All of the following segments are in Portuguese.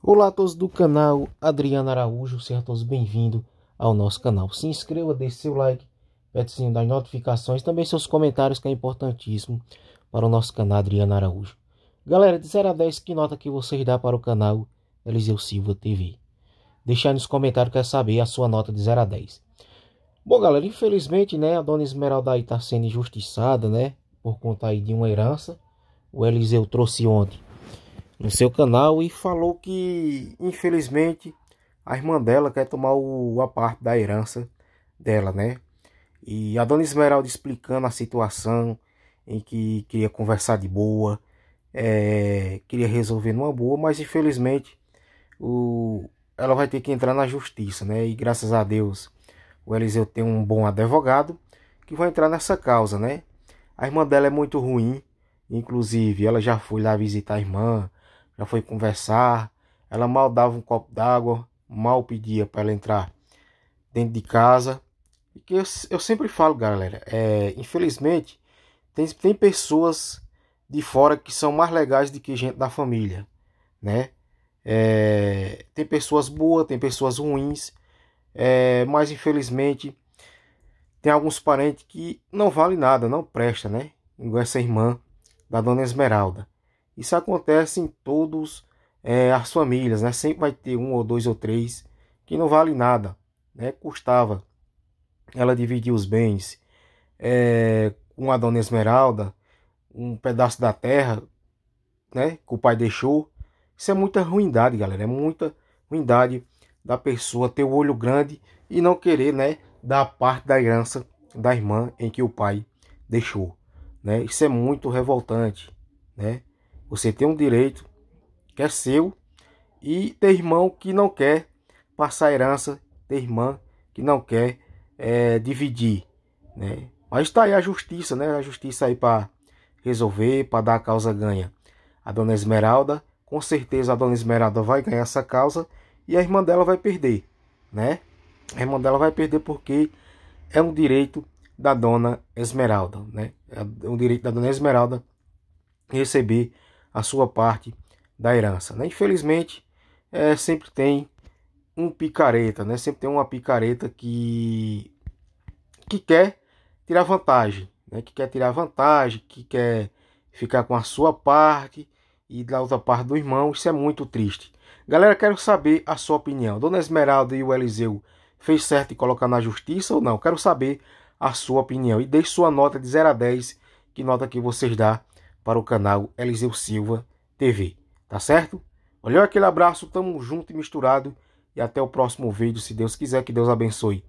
Olá a todos do canal Adriano Araújo, sejam todos bem-vindos ao nosso canal. Se inscreva, deixe seu like, aperte sininho das notificações, também seus comentários que é importantíssimo para o nosso canal Adriano Araújo. Galera, de 0 a 10, que nota que vocês dão para o canal Eliseu Silva TV? Deixar nos comentários, quer saber a sua nota de 0 a 10. Bom, galera, infelizmente, né, a dona Esmeralda aí tá sendo injustiçada, né, por conta aí de uma herança. O Eliseu trouxe ontem no seu canal e falou que, infelizmente, a irmã dela quer tomar o, a parte da herança dela, né? E a dona Esmeralda explicando a situação em que queria conversar de boa, é, queria resolver numa boa, mas infelizmente o, ela vai ter que entrar na justiça, né? E graças a Deus o Eliseu tem um bom advogado que vai entrar nessa causa, né? A irmã dela é muito ruim, inclusive ela já foi lá visitar a irmã, já foi conversar. Ela mal dava um copo d'água, mal pedia para ela entrar dentro de casa. E que eu, eu sempre falo, galera, é, infelizmente, tem, tem pessoas de fora que são mais legais do que gente da família, né? É, tem pessoas boas, tem pessoas ruins, é, mas infelizmente tem alguns parentes que não vale nada, não presta, né? Igual essa irmã da dona Esmeralda. Isso acontece em todos é, as famílias, né? Sempre vai ter um ou dois ou três que não vale nada, né? Custava ela dividir os bens é, com a dona Esmeralda, um pedaço da terra, né? Que o pai deixou. Isso é muita ruindade, galera. É muita ruindade da pessoa ter o olho grande e não querer, né? Dar parte da herança da irmã em que o pai deixou, né? Isso é muito revoltante, né? Você tem um direito que é seu e tem irmão que não quer passar herança, tem irmã que não quer é, dividir, né? Mas está aí a justiça, né? A justiça aí para resolver, para dar a causa ganha. A dona Esmeralda, com certeza a dona Esmeralda vai ganhar essa causa e a irmã dela vai perder, né? A irmã dela vai perder porque é um direito da dona Esmeralda, né? É um direito da dona Esmeralda receber a sua parte da herança. Né? Infelizmente, é, sempre tem um picareta, né? Sempre tem uma picareta que que quer tirar vantagem, né? Que quer tirar vantagem, que quer ficar com a sua parte e da outra parte do irmão. Isso é muito triste. Galera, quero saber a sua opinião. Dona Esmeralda e o Eliseu fez certo em colocar na justiça ou não? Quero saber a sua opinião e deixe sua nota de 0 a 10, que nota que vocês dão para o canal Eliseu Silva TV, tá certo? Valeu aquele abraço, tamo junto e misturado e até o próximo vídeo, se Deus quiser, que Deus abençoe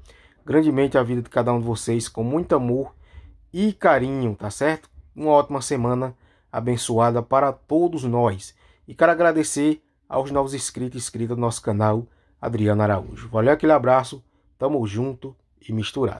grandemente a vida de cada um de vocês com muito amor e carinho, tá certo? Uma ótima semana abençoada para todos nós. E quero agradecer aos novos inscritos e inscritas do nosso canal, Adriano Araújo. Valeu aquele abraço, tamo junto e misturado.